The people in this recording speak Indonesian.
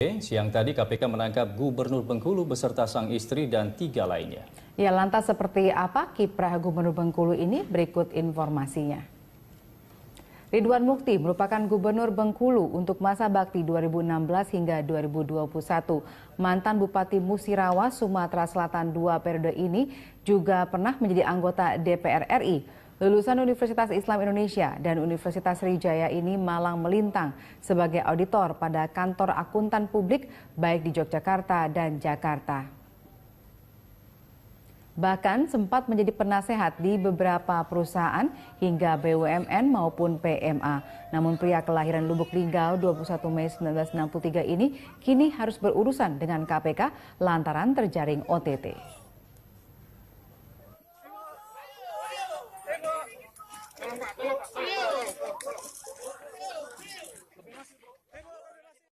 Siang tadi KPK menangkap Gubernur Bengkulu beserta sang istri dan tiga lainnya. Ya lantas seperti apa kiprah Gubernur Bengkulu ini berikut informasinya. Ridwan Mukti merupakan Gubernur Bengkulu untuk masa bakti 2016 hingga 2021. Mantan Bupati Musirawa, Sumatera Selatan dua periode ini juga pernah menjadi anggota DPR RI. Lulusan Universitas Islam Indonesia dan Universitas Sriwijaya ini malang melintang sebagai auditor pada kantor akuntan publik baik di Yogyakarta dan Jakarta. Bahkan sempat menjadi penasehat di beberapa perusahaan hingga BUMN maupun PMA. Namun pria kelahiran Lubuk Linggau 21 Mei 1963 ini kini harus berurusan dengan KPK lantaran terjaring OTT. you.